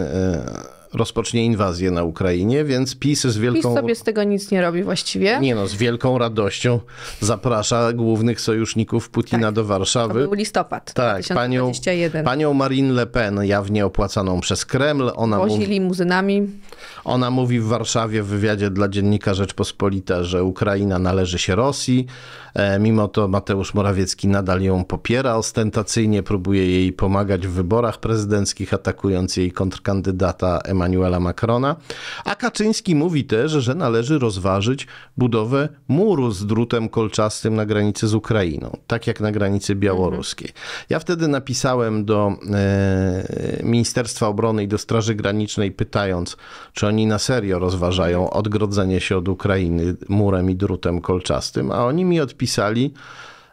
rozpocznie inwazję na Ukrainie, więc PiS z wielką... PiS sobie z tego nic nie robi właściwie. Nie no, z wielką radością zaprasza głównych sojuszników Putina tak. do Warszawy. To był listopad Tak, Panią, panią Marine Le Pen, jawnie opłacaną przez Kreml. Ona Wozi mówi, limuzynami. Ona mówi w Warszawie w wywiadzie dla Dziennika Rzeczpospolita, że Ukraina należy się Rosji. E, mimo to Mateusz Morawiecki nadal ją popiera ostentacyjnie, próbuje jej pomagać w wyborach prezydenckich, atakując jej kontrkandydata Emmanuela Macrona. A Kaczyński mówi też, że należy rozważyć budowę muru z drutem kolczastym na granicy z Ukrainą, tak jak na granicy białoruskiej. Ja wtedy napisałem do e, Ministerstwa Obrony i do Straży Granicznej, pytając, czy oni na serio rozważają odgrodzenie się od Ukrainy murem i drutem kolczastym, a oni mi odpisali, pisali,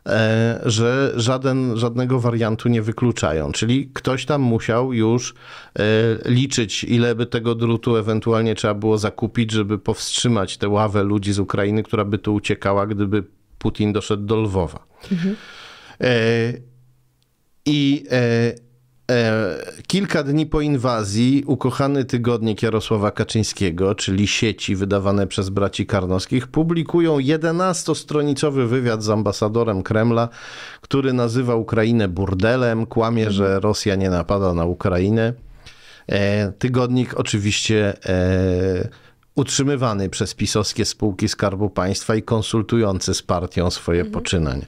e, że żaden, żadnego wariantu nie wykluczają. Czyli ktoś tam musiał już e, liczyć, ile by tego drutu ewentualnie trzeba było zakupić, żeby powstrzymać tę ławę ludzi z Ukrainy, która by tu uciekała, gdyby Putin doszedł do Lwowa. Mhm. E, I E, kilka dni po inwazji ukochany tygodnik Jarosława Kaczyńskiego, czyli sieci wydawane przez braci Karnowskich, publikują 11-stronicowy wywiad z ambasadorem Kremla, który nazywa Ukrainę burdelem, kłamie, że Rosja nie napada na Ukrainę. E, tygodnik oczywiście e, utrzymywany przez pisowskie spółki Skarbu Państwa i konsultujący z partią swoje mhm. poczynania.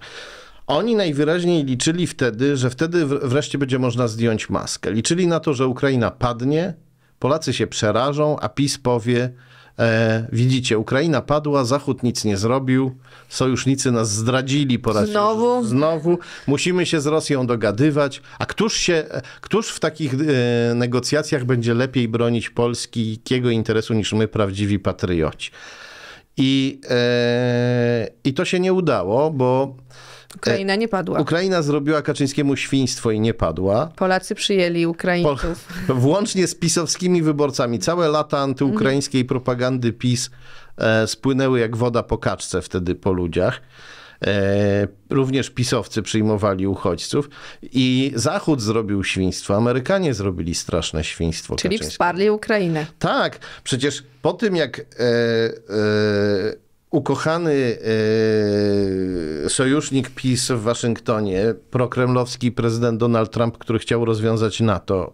Oni najwyraźniej liczyli wtedy, że wtedy wreszcie będzie można zdjąć maskę. Liczyli na to, że Ukraina padnie, Polacy się przerażą, a PiS powie: e, Widzicie, Ukraina padła, Zachód nic nie zrobił, sojusznicy nas zdradzili po raz znowu. znowu. Musimy się z Rosją dogadywać. A któż, się, któż w takich e, negocjacjach będzie lepiej bronić polskiego interesu niż my, prawdziwi patrioci? I, e, I to się nie udało, bo Ukraina nie padła. E, Ukraina zrobiła Kaczyńskiemu świństwo i nie padła. Polacy przyjęli Ukraińców. Pol włącznie z pisowskimi wyborcami. Całe lata antyukraińskiej mhm. propagandy PiS e, spłynęły jak woda po kaczce wtedy po ludziach. E, również pisowcy przyjmowali uchodźców i Zachód zrobił świństwo, Amerykanie zrobili straszne świństwo. Czyli wsparli Ukrainę. Tak, przecież po tym jak e, e ukochany e, sojusznik PiS w Waszyngtonie, prokremlowski prezydent Donald Trump, który chciał rozwiązać NATO,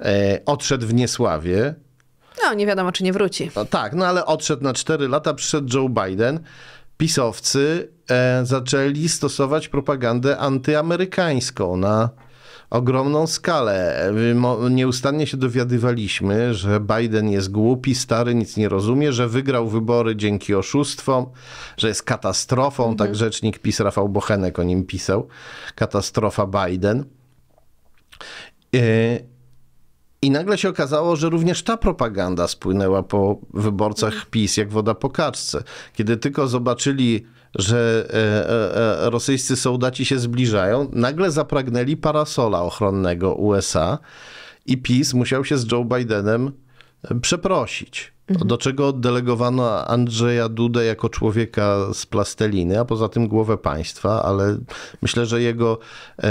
yy, odszedł w niesławie. No, nie wiadomo, czy nie wróci. No, tak, no ale odszedł na 4 lata, przyszedł Joe Biden. Pisowcy e, zaczęli stosować propagandę antyamerykańską na ogromną skalę. Nieustannie się dowiadywaliśmy, że Biden jest głupi, stary, nic nie rozumie, że wygrał wybory dzięki oszustwom, że jest katastrofą, mhm. tak rzecznik PiS Rafał Bochenek o nim pisał, katastrofa Biden. E, i nagle się okazało, że również ta propaganda spłynęła po wyborcach mhm. PiS jak woda po kaczce. Kiedy tylko zobaczyli że e, e, e, rosyjscy sołdaci się zbliżają, nagle zapragnęli parasola ochronnego USA i PiS musiał się z Joe Bidenem przeprosić. Mhm. Do czego delegowano Andrzeja Dudę jako człowieka z plasteliny, a poza tym głowę państwa, ale myślę, że jego e,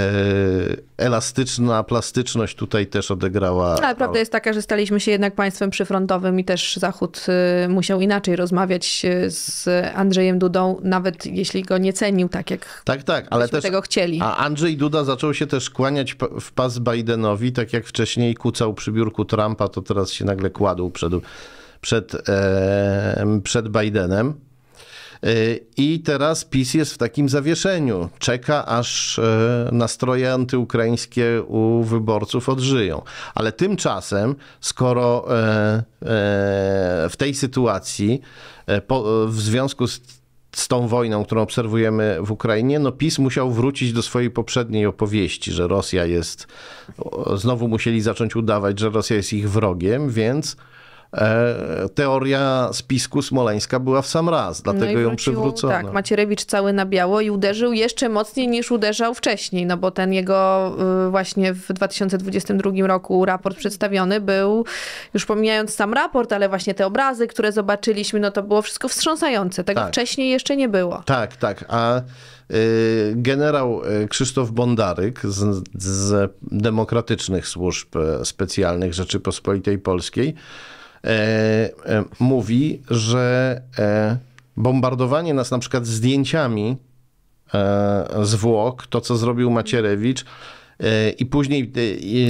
elastyczna plastyczność tutaj też odegrała. Ale prawda jest taka, że staliśmy się jednak państwem przyfrontowym i też Zachód e, musiał inaczej rozmawiać e, z Andrzejem Dudą, nawet jeśli go nie cenił tak, jak tak, tak, ale też, tego chcieli. A Andrzej Duda zaczął się też kłaniać w pas Bidenowi, tak jak wcześniej kucał przy biurku Trumpa, to teraz się nagle kładł przed przed, e, przed Bidenem. E, I teraz PiS jest w takim zawieszeniu. Czeka, aż e, nastroje antyukraińskie u wyborców odżyją. Ale tymczasem, skoro w tej sytuacji, w związku z z tą wojną, którą obserwujemy w Ukrainie, no PiS musiał wrócić do swojej poprzedniej opowieści, że Rosja jest, znowu musieli zacząć udawać, że Rosja jest ich wrogiem, więc E, teoria spisku smoleńska była w sam raz, no dlatego no wrócił, ją przywrócono. Tak, Macierewicz cały na biało i uderzył jeszcze mocniej niż uderzał wcześniej, no bo ten jego y, właśnie w 2022 roku raport przedstawiony był, już pomijając sam raport, ale właśnie te obrazy, które zobaczyliśmy, no to było wszystko wstrząsające. Tego tak. wcześniej jeszcze nie było. Tak, tak, a y, generał y, Krzysztof Bondaryk z, z Demokratycznych Służb e, Specjalnych Rzeczypospolitej Polskiej E, e, mówi, że e, bombardowanie nas na przykład zdjęciami zwłok, to co zrobił Macierewicz, i później.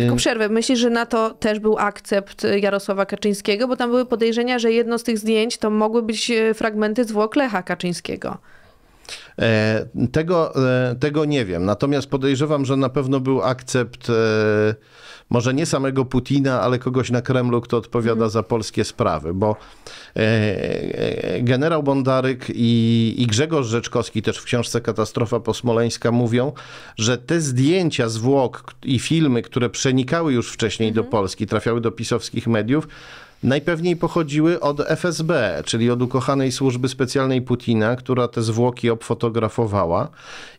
Tylko przerwę. Myślisz, że na to też był akcept Jarosława Kaczyńskiego, bo tam były podejrzenia, że jedno z tych zdjęć to mogły być fragmenty zwłok Lecha Kaczyńskiego. Tego, tego nie wiem. Natomiast podejrzewam, że na pewno był akcept może nie samego Putina, ale kogoś na Kremlu, kto odpowiada mhm. za polskie sprawy, bo e, e, generał Bondaryk i, i Grzegorz Rzeczkowski też w książce Katastrofa Posmoleńska mówią, że te zdjęcia zwłok i filmy, które przenikały już wcześniej do mhm. Polski, trafiały do pisowskich mediów, najpewniej pochodziły od FSB, czyli od ukochanej służby specjalnej Putina, która te zwłoki obfotografowała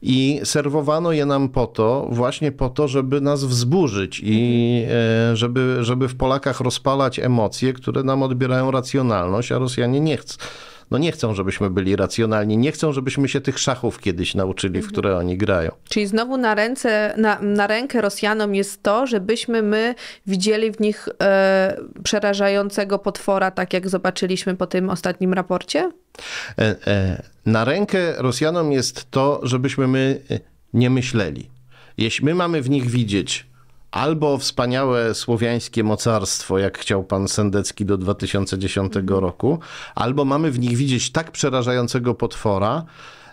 i serwowano je nam po to, właśnie po to, żeby nas wzburzyć i e, żeby, żeby w Polakach rozpalać emocje, które nam odbierają racjonalność, a Rosjanie nie chcą no nie chcą, żebyśmy byli racjonalni, nie chcą, żebyśmy się tych szachów kiedyś nauczyli, w które oni grają. Czyli znowu na, ręce, na, na rękę Rosjanom jest to, żebyśmy my widzieli w nich e, przerażającego potwora, tak jak zobaczyliśmy po tym ostatnim raporcie? E, e, na rękę Rosjanom jest to, żebyśmy my e, nie myśleli. Jeśli my mamy w nich widzieć albo wspaniałe słowiańskie mocarstwo, jak chciał pan Sendecki do 2010 mhm. roku, albo mamy w nich widzieć tak przerażającego potwora,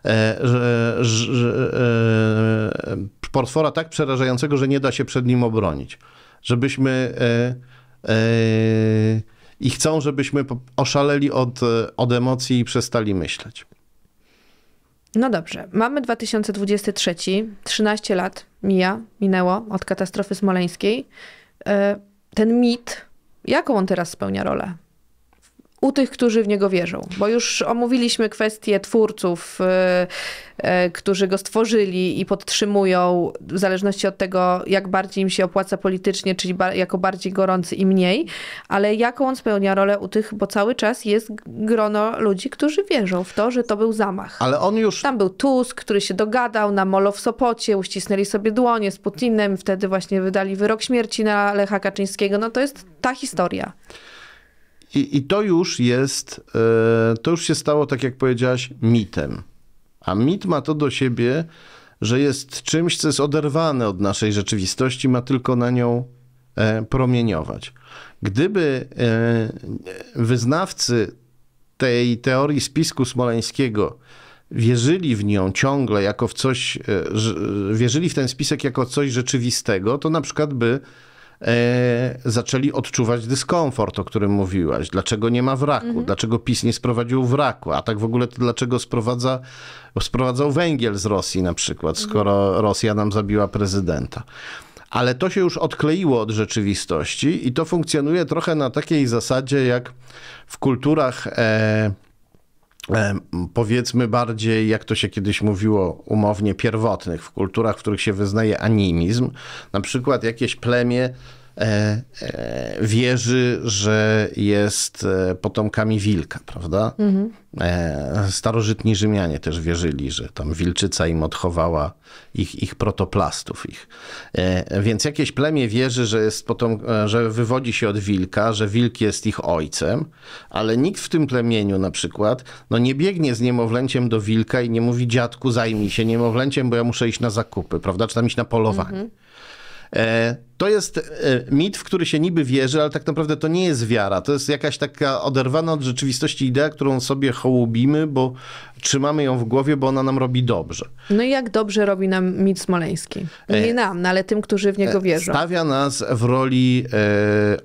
e, że, że, że, e, potwora tak przerażającego, że nie da się przed nim obronić. Żebyśmy e, i chcą, żebyśmy oszaleli od, od emocji i przestali myśleć. No dobrze, mamy 2023, 13 lat mija, minęło od katastrofy smoleńskiej. E, ten mit, jaką on teraz spełnia rolę? u tych, którzy w niego wierzą. Bo już omówiliśmy kwestię twórców, y, y, którzy go stworzyli i podtrzymują, w zależności od tego, jak bardziej im się opłaca politycznie, czyli jako bardziej gorący i mniej, ale jaką on spełnia rolę u tych, bo cały czas jest grono ludzi, którzy wierzą w to, że to był zamach. Ale on już. Tam był Tusk, który się dogadał na Molo w Sopocie, uścisnęli sobie dłonie z Putinem, wtedy właśnie wydali wyrok śmierci na Lecha Kaczyńskiego. No to jest ta historia. I, I to już jest, e, to już się stało, tak jak powiedziałaś, mitem. A mit ma to do siebie, że jest czymś, co jest oderwane od naszej rzeczywistości, ma tylko na nią e, promieniować. Gdyby e, wyznawcy tej teorii spisku smoleńskiego wierzyli w nią ciągle jako w coś, wierzyli w ten spisek jako coś rzeczywistego, to na przykład by E, zaczęli odczuwać dyskomfort, o którym mówiłaś. Dlaczego nie ma wraku? Mhm. Dlaczego PiS nie sprowadził wraku? A tak w ogóle to dlaczego sprowadza, sprowadzał węgiel z Rosji na przykład, mhm. skoro Rosja nam zabiła prezydenta? ale to się już odkleiło od rzeczywistości i to funkcjonuje trochę na takiej zasadzie, jak w kulturach e, E, powiedzmy bardziej, jak to się kiedyś mówiło umownie, pierwotnych, w kulturach, w których się wyznaje animizm, na przykład jakieś plemię E, e, wierzy, że jest e, potomkami wilka, prawda? Mhm. Starożytni Rzymianie też wierzyli, że tam wilczyca im odchowała ich, ich protoplastów. Ich. Więc jakieś plemię wierzy, że, jest potom, że wywodzi się od wilka, że wilk jest ich ojcem, ale nikt w tym plemieniu na przykład no nie biegnie z niemowlęciem do wilka i nie mówi dziadku zajmij się niemowlęciem, bo ja muszę iść na zakupy, prawda? Czy tam iść na polowanie. Mhm. E, to jest e, mit, w który się niby wierzy, ale tak naprawdę to nie jest wiara. To jest jakaś taka oderwana od rzeczywistości idea, którą sobie hołubimy, bo trzymamy ją w głowie, bo ona nam robi dobrze. No i jak dobrze robi nam mit smoleński? E, nie nam, no ale tym, którzy w niego wierzą. Stawia nas w roli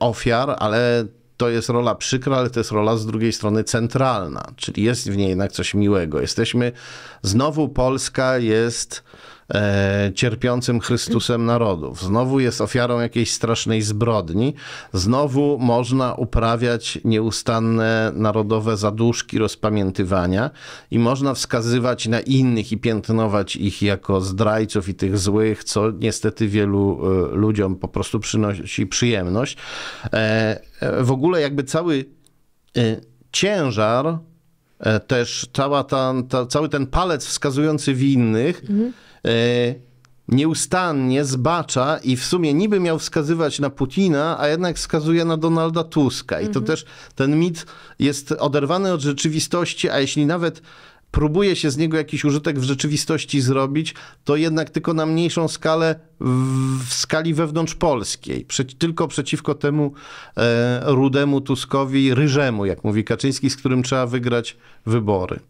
ofiar, ale to jest rola przykra, ale to jest rola z drugiej strony centralna, czyli jest w niej jednak coś miłego. Jesteśmy, znowu Polska jest e, cierpiącym Chrystusem narodów, znowu jest ofiarą jakiejś strasznej zbrodni, znowu można uprawiać nieustanne narodowe zaduszki rozpamiętywania i można wskazywać na innych i piętnować ich jako zdrajców i tych złych, co niestety wielu e, ludziom po prostu przynosi przyjemność. E, e w ogóle jakby cały e, ciężar e, też cała ta, ta, cały ten palec wskazujący winnych mhm. E, nieustannie zbacza i w sumie niby miał wskazywać na Putina, a jednak wskazuje na Donalda Tuska. I to mhm. też ten mit jest oderwany od rzeczywistości, a jeśli nawet próbuje się z niego jakiś użytek w rzeczywistości zrobić, to jednak tylko na mniejszą skalę w skali wewnątrzpolskiej, tylko przeciwko temu e, rudemu Tuskowi, ryżemu, jak mówi Kaczyński, z którym trzeba wygrać wybory.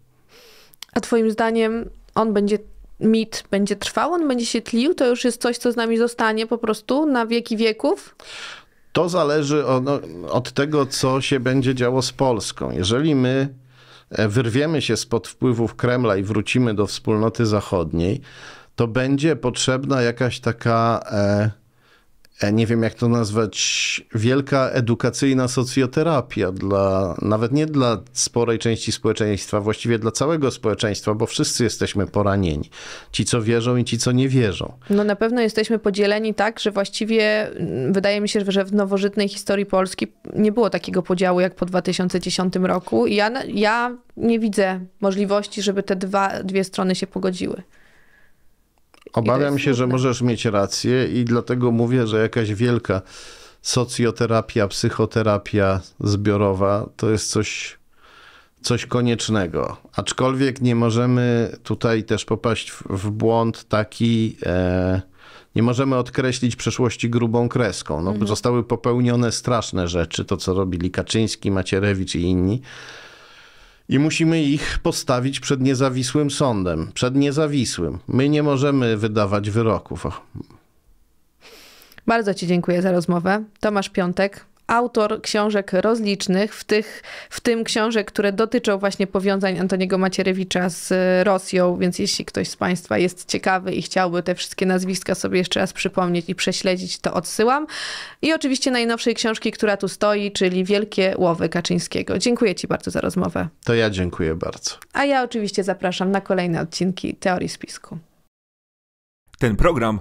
A twoim zdaniem on będzie mit będzie trwał, on będzie się tlił, to już jest coś, co z nami zostanie po prostu na wieki wieków? To zależy od, no, od tego, co się będzie działo z Polską. Jeżeli my e, wyrwiemy się spod wpływów Kremla i wrócimy do wspólnoty zachodniej, to będzie potrzebna jakaś taka e, E, nie wiem jak to nazwać, wielka edukacyjna socjoterapia dla, nawet nie dla sporej części społeczeństwa, właściwie dla całego społeczeństwa, bo wszyscy jesteśmy poranieni. Ci, co wierzą i ci, co nie wierzą. No na pewno jesteśmy podzieleni tak, że właściwie mm, wydaje mi się, że w nowożytnej historii Polski nie było takiego podziału jak po 2010 roku i ja, ja nie widzę możliwości, żeby te dwa, dwie strony się pogodziły. Obawiam się, że możesz mieć rację i dlatego mówię, że jakaś wielka socjoterapia, psychoterapia zbiorowa to jest coś, coś koniecznego. Aczkolwiek nie możemy tutaj też popaść w, w błąd taki. E, nie możemy odkreślić przeszłości grubą kreską. No, mhm. Zostały popełnione straszne rzeczy, to co robili Kaczyński, Macierewicz i inni i musimy ich postawić przed niezawisłym sądem, przed niezawisłym. My nie możemy wydawać wyroków. Bardzo Ci dziękuję za rozmowę. Tomasz Piątek, autor książek rozlicznych, w, tych, w tym książek, które dotyczą właśnie powiązań Antoniego Macierewicza z e, Rosją, więc jeśli ktoś z Państwa jest ciekawy i chciałby te wszystkie nazwiska sobie jeszcze raz przypomnieć i prześledzić, to odsyłam. I oczywiście najnowszej książki, która tu stoi, czyli Wielkie Łowy Kaczyńskiego. Dziękuję Ci bardzo za rozmowę. To ja dziękuję bardzo. A ja oczywiście zapraszam na kolejne odcinki Teorii Spisku. Ten program